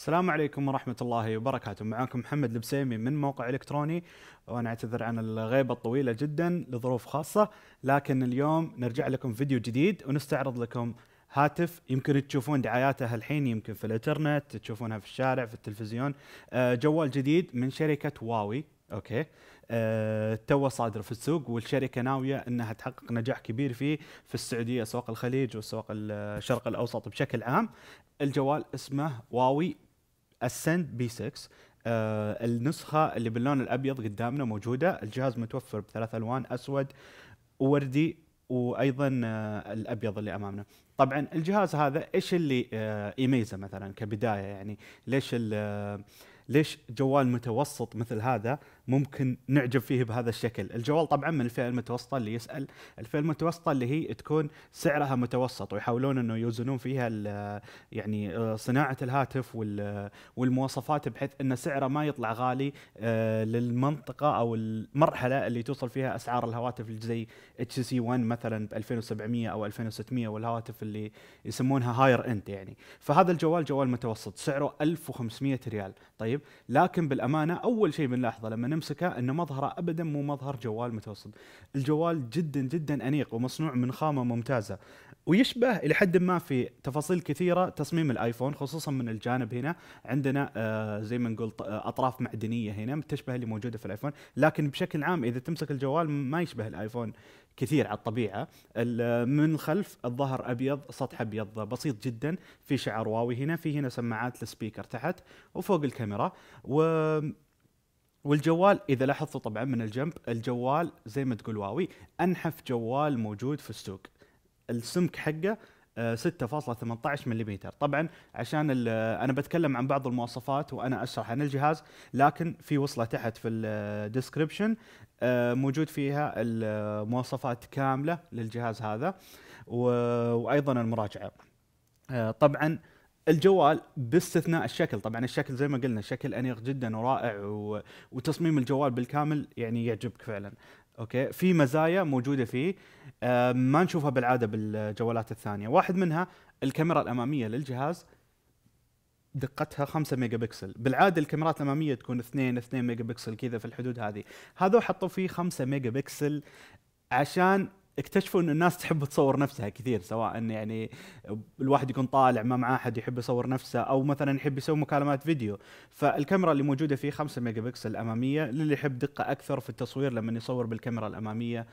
السلام عليكم ورحمة الله وبركاته معكم محمد البسيمي من موقع إلكتروني وأنا أعتذر عن الغيبة الطويلة جدا لظروف خاصة لكن اليوم نرجع لكم فيديو جديد ونستعرض لكم هاتف يمكن تشوفون دعاياته الحين يمكن في الانترنت تشوفونها في الشارع في التلفزيون آه، جوال جديد من شركة هواوي اوكي آه، تو صادر في السوق والشركه ناويه انها تحقق نجاح كبير فيه في السعوديه سوق الخليج وسوق الشرق الاوسط بشكل عام الجوال اسمه واوي السند بي 6 آه النسخه اللي باللون الابيض قدامنا موجوده الجهاز متوفر بثلاث الوان اسود ووردي وايضا آه الابيض اللي امامنا طبعا الجهاز هذا ايش اللي آه يميزه مثلا كبدايه يعني ليش آه، ليش جوال متوسط مثل هذا ممكن نعجب فيه بهذا الشكل الجوال طبعا من الفئه المتوسطه اللي يسال الفئه المتوسطه اللي هي تكون سعرها متوسط ويحاولون انه يوزنون فيها يعني صناعه الهاتف والمواصفات بحيث ان سعره ما يطلع غالي آه، للمنطقه او المرحله اللي توصل فيها اسعار الهواتف اللي زي اتش سي 1 مثلا ب 2700 او 2600 والهواتف اللي يسمونها هاير اند يعني فهذا الجوال جوال متوسط سعره 1500 ريال طيب لكن بالامانه اول شيء بنلاحظه لما امسكه ان مظهره ابدا مو مظهر جوال متوسط الجوال جدا جدا انيق ومصنوع من خامه ممتازه ويشبه الى حد ما في تفاصيل كثيره تصميم الايفون خصوصا من الجانب هنا عندنا آه زي ما نقول اطراف معدنيه هنا تشبه اللي موجوده في الايفون لكن بشكل عام اذا تمسك الجوال ما يشبه الايفون كثير على الطبيعه من الخلف الظهر ابيض سطح ابيض بسيط جدا في شعر واوي هنا في هنا سماعات السبيكر تحت وفوق الكاميرا و والجوال اذا لاحظتوا طبعا من الجنب الجوال زي ما تقول واوي انحف جوال موجود في السوق السمك حقه 6.18 آه، ملم طبعا عشان آه، انا بتكلم عن بعض المواصفات وانا اشرح عن الجهاز لكن في وصله تحت في الديسكربشن آه، موجود فيها المواصفات كامله للجهاز هذا وايضا المراجعه طبعا الجوال باستثناء الشكل طبعا الشكل زي ما قلنا شكل انيق جدا ورائع و... وتصميم الجوال بالكامل يعني يعجبك فعلا اوكي في مزايا موجوده فيه آه ما نشوفها بالعاده بالجوالات الثانيه واحد منها الكاميرا الاماميه للجهاز دقتها 5 ميجا بكسل بالعاده الكاميرات الاماميه تكون 2 2 ميجا بكسل كذا في الحدود هذه هذا حطوا فيه 5 ميجا بكسل عشان اكتشفوا ان الناس تحب تصور نفسها كثير سواء ان يعني الواحد يكون طالع ما مع احد يحب يصور نفسه او مثلا يحب يسوي مكالمات فيديو فالكاميرا اللي موجوده فيه 5 ميجا بكسل اماميه للي يحب دقه اكثر في التصوير لما يصور بالكاميرا الاماميه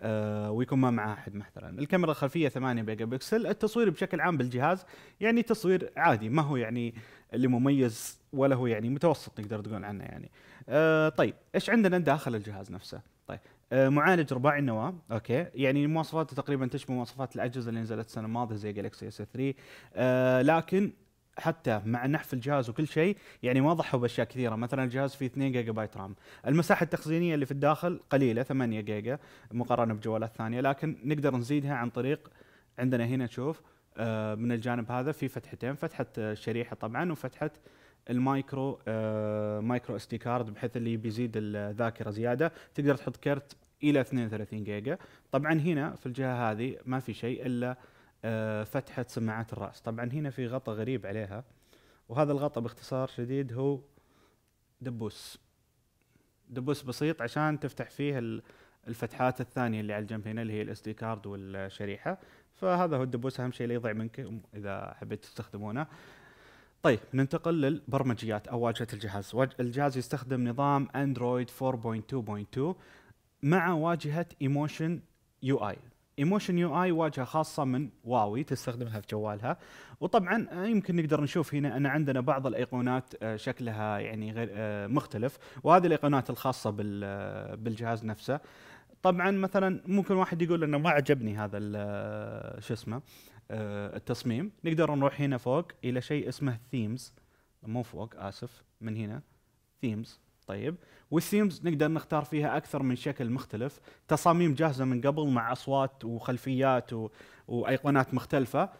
آه ويكون ما معاه احد مثلا الكاميرا الخلفيه 8 ميجا بكسل التصوير بشكل عام بالجهاز يعني تصوير عادي ما هو يعني اللي مميز ولا هو يعني متوسط نقدر تقول عنه يعني آه طيب ايش عندنا داخل الجهاز نفسه طيب آه، معالج رباعي النواه اوكي يعني مواصفاته تقريبا تشبه مواصفات الاجهزه اللي نزلت السنه الماضيه زي جالكسي اس 3 آه لكن حتى مع نحف الجهاز وكل شيء يعني ما ضحوا باشياء كثيره مثلا الجهاز فيه 2 جيجا بايت رام المساحه التخزينيه اللي في الداخل قليله 8 جيجا مقارنه بجوالات ثانيه لكن نقدر نزيدها عن طريق عندنا هنا نشوف آه، من الجانب هذا في فتحتين فتحه شريحه طبعا وفتحه المايكرو آه مايكرو اس دي كارد بحيث اللي بيزيد الذاكره زياده تقدر تحط كرت الى 32 جيجا طبعا هنا في الجهه هذه ما في شيء الا آه فتحه سماعات الراس طبعا هنا في غطاء غريب عليها وهذا الغطاء باختصار شديد هو دبوس دبوس بسيط عشان تفتح فيه الفتحات الثانيه اللي على الجنب هنا اللي هي الاس دي كارد والشريحه فهذا هو الدبوس اهم شيء لا يضيع منك اذا حبيت تستخدمونه طيب ننتقل للبرمجيات او واجهه الجهاز، الجهاز يستخدم نظام اندرويد 4.2.2 مع واجهه ايموشن يو اي. ايموشن يو اي واجهه خاصه من واوي تستخدمها في جوالها وطبعا آه، يمكن نقدر نشوف هنا ان عندنا بعض الايقونات آه، شكلها يعني غير آه، مختلف وهذه الايقونات الخاصه بالجهاز نفسه طبعا مثلا ممكن واحد يقول انه ما عجبني هذا شو اسمه آه، التصميم نقدر نروح هنا فوق الى شيء اسمه ثيمز مو فوق اسف من هنا ثيمز طيب والثيمز نقدر نختار فيها اكثر من شكل مختلف تصاميم جاهزه من قبل مع اصوات وخلفيات و... وايقونات مختلفه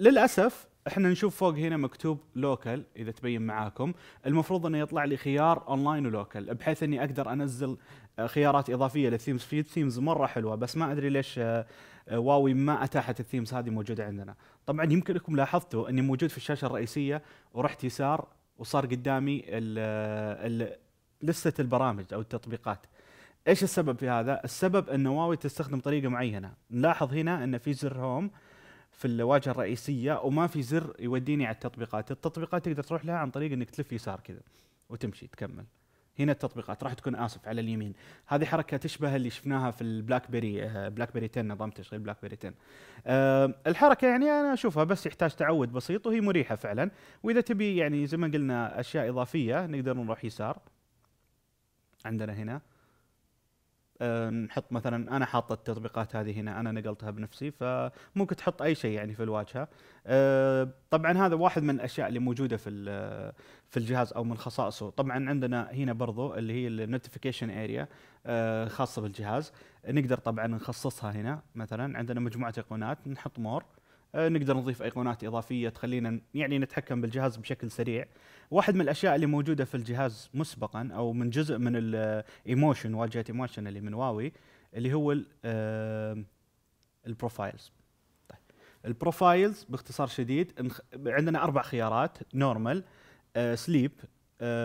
للاسف احنا نشوف فوق هنا مكتوب لوكال اذا تبين معاكم المفروض انه يطلع لي خيار اونلاين ولوكال بحيث اني اقدر انزل آه، خيارات اضافيه للثيمز في ثيمز مره حلوه بس ما ادري ليش آه، آه، واوي ما اتاحت الثيمز هذه موجوده عندنا طبعا يمكن انكم لاحظتوا اني موجود في الشاشه الرئيسيه ورحت يسار وصار قدامي الـ الـ لسته البرامج او التطبيقات ايش السبب في هذا السبب ان واوي تستخدم طريقه معينه نلاحظ هنا ان في زر هوم في الواجهه الرئيسيه وما في زر يوديني على التطبيقات، التطبيقات تقدر تروح لها عن طريق انك تلف يسار كذا وتمشي تكمل. هنا التطبيقات راح تكون اسف على اليمين، هذه حركه تشبه اللي شفناها في البلاك بيري آه، بلاك بيري 10 نظام تشغيل بلاك بيري 10. أه الحركه يعني انا اشوفها بس يحتاج تعود بسيط وهي مريحه فعلا، واذا تبي يعني زي ما قلنا اشياء اضافيه نقدر نروح يسار. عندنا هنا نحط مثلا انا حاطه التطبيقات هذه هنا انا نقلتها بنفسي فممكن تحط اي شيء يعني في الواجهه أه، طبعا هذا واحد من الاشياء اللي موجوده في في الجهاز او من خصائصه طبعا عندنا هنا برضو اللي هي النوتيفيكيشن اريا أه، خاصه بالجهاز نقدر طبعا نخصصها هنا مثلا عندنا مجموعه ايقونات نحط مور آه، نقدر نضيف ايقونات اضافيه تخلينا يعني نتحكم بالجهاز بشكل سريع واحد من الاشياء اللي موجوده في الجهاز مسبقا او من جزء من الايموشن واجهه ايموشن اللي من واوي اللي هو البروفايلز آه، البروفايلز طيب. باختصار شديد عندنا اربع خيارات نورمال سليب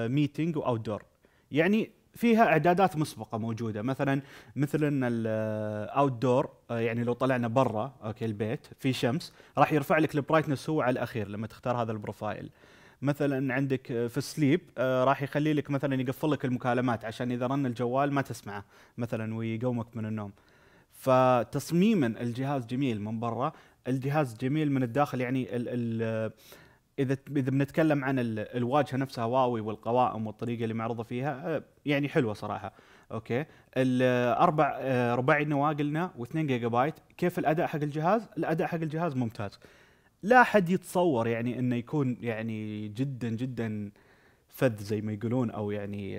ميتنج واوت دور يعني فيها اعدادات مسبقه موجوده مثلا مثل ان الاوت آه، دور يعني لو طلعنا برا اوكي البيت في شمس راح يرفع لك البرايتنس هو على الاخير لما تختار هذا البروفايل مثلا عندك آه، في السليب آه، راح يخلي لك مثلا يقفل لك المكالمات عشان اذا رن الجوال ما تسمعه مثلا ويقومك من النوم فتصميما الجهاز جميل من برا الجهاز جميل من الداخل يعني ال ال اذا اذا بنتكلم عن الواجهه نفسها واوي والقوائم والطريقه اللي معروضه فيها آه، يعني حلوه صراحه اوكي الاربع آه، آه، رباعي النواه قلنا و2 جيجا بايت كيف الاداء حق الجهاز الاداء حق الجهاز ممتاز لا حد يتصور يعني انه يكون يعني جدا جدا فذ زي ما يقولون او يعني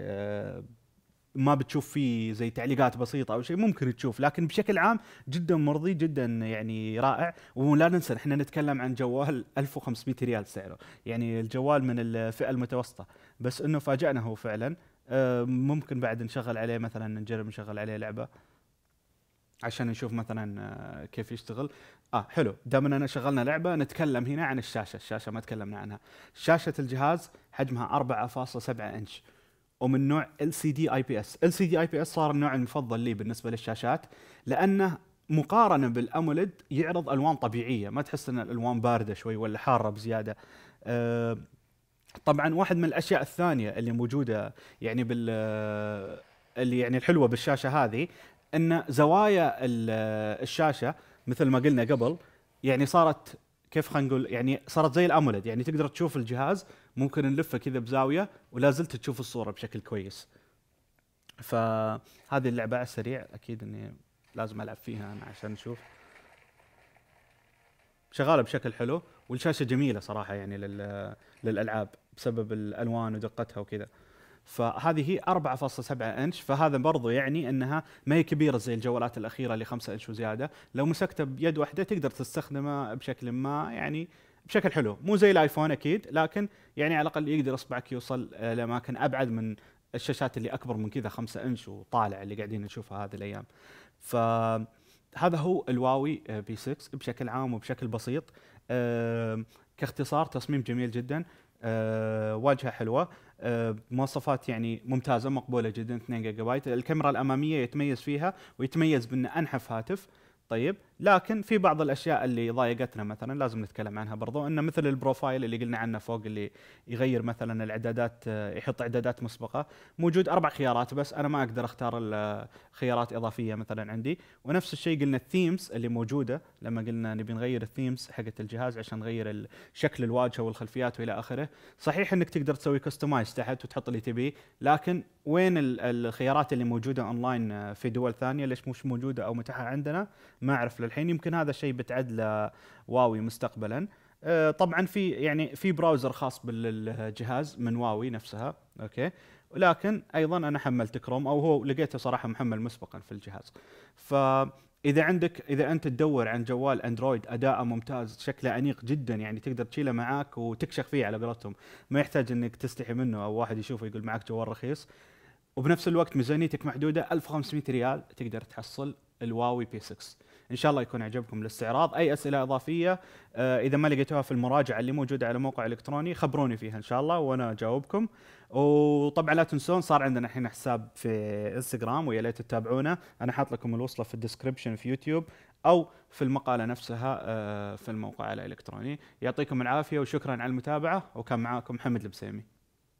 ما بتشوف فيه زي تعليقات بسيطه او شيء ممكن تشوف لكن بشكل عام جدا مرضي جدا يعني رائع ولا ننسى احنا نتكلم عن جوال 1500 ريال سعره يعني الجوال من الفئه المتوسطه بس انه فاجانا هو فعلا آه، ممكن بعد نشغل عليه مثلا نجرب نشغل عليه لعبه عشان نشوف مثلا آه، كيف يشتغل اه حلو دام اننا شغلنا لعبه نتكلم هنا عن الشاشه الشاشه ما تكلمنا عنها شاشه الجهاز حجمها 4.7 انش ومن نوع LCD IPS LCD IPS صار النوع المفضل لي بالنسبة للشاشات لأنه مقارنة بالأمولد يعرض ألوان طبيعية ما تحس أن الألوان باردة شوي ولا حارة بزيادة أه طبعا واحد من الأشياء الثانية اللي موجودة يعني بال آه، اللي يعني الحلوة بالشاشة هذه أن زوايا آه، الشاشة مثل ما قلنا قبل يعني صارت كيف خلينا نقول يعني صارت زي الامولد يعني تقدر تشوف الجهاز ممكن نلفه كذا بزاويه ولا زلت تشوف الصوره بشكل كويس فهذه اللعبه على السريع اكيد اني لازم العب فيها انا عشان نشوف شغاله بشكل حلو والشاشه جميله صراحه يعني للالعاب بسبب الالوان ودقتها وكذا فهذه هي 4.7 انش فهذا برضو يعني انها ما هي كبيره زي الجوالات الاخيره اللي 5 انش وزياده لو مسكته بيد واحده تقدر تستخدمه بشكل ما يعني بشكل حلو مو زي الايفون اكيد لكن يعني على الاقل يقدر اصبعك يوصل لاماكن ابعد من الشاشات اللي اكبر من كذا 5 انش وطالع اللي قاعدين نشوفها هذه الايام فهذا هو الواوي بي 6 بشكل عام وبشكل بسيط كاختصار تصميم جميل جدا واجهه حلوه مواصفات يعني ممتازه مقبوله جدا 2 جيجا بايت الكاميرا الاماميه يتميز فيها ويتميز بانه انحف هاتف طيب لكن في بعض الاشياء اللي ضايقتنا مثلا لازم نتكلم عنها برضو انه مثل البروفايل اللي قلنا عنه فوق اللي يغير مثلا الاعدادات يحط اعدادات مسبقه موجود اربع خيارات بس انا ما اقدر اختار خيارات اضافيه مثلا عندي ونفس الشيء قلنا الثيمز اللي موجوده لما قلنا نبي نغير الثيمز حقت الجهاز عشان نغير شكل الواجهه والخلفيات والى اخره صحيح انك تقدر تسوي كستمايز تحت وتحط اللي تبيه لكن وين الخيارات اللي موجوده اونلاين في دول ثانيه ليش مش موجوده او متاحه عندنا ما اعرف الحين يمكن هذا الشيء بتعدله واوي مستقبلا آه، طبعا في يعني في براوزر خاص بالجهاز من واوي نفسها اوكي ولكن ايضا انا حملت كروم او هو لقيته صراحه محمل مسبقا في الجهاز فاذا عندك اذا انت تدور عن جوال اندرويد اداءه ممتاز شكله انيق جدا يعني تقدر تشيله معاك وتكشخ فيه على قولتهم ما يحتاج انك تستحي منه او واحد يشوفه يقول معك جوال رخيص وبنفس الوقت ميزانيتك محدوده 1500 ريال تقدر تحصل الواوي بي 6 ان شاء الله يكون عجبكم الاستعراض اي اسئله اضافيه آه، اذا ما لقيتوها في المراجعه اللي موجوده على موقع الكتروني خبروني فيها ان شاء الله وانا اجاوبكم وطبعا لا تنسون صار عندنا الحين حساب في انستغرام ويا ليت تتابعونا انا حاط لكم الوصله في الديسكربشن في يوتيوب او في المقاله نفسها آه، في الموقع الالكتروني يعطيكم العافيه وشكرا على المتابعه وكان معاكم محمد البسيمي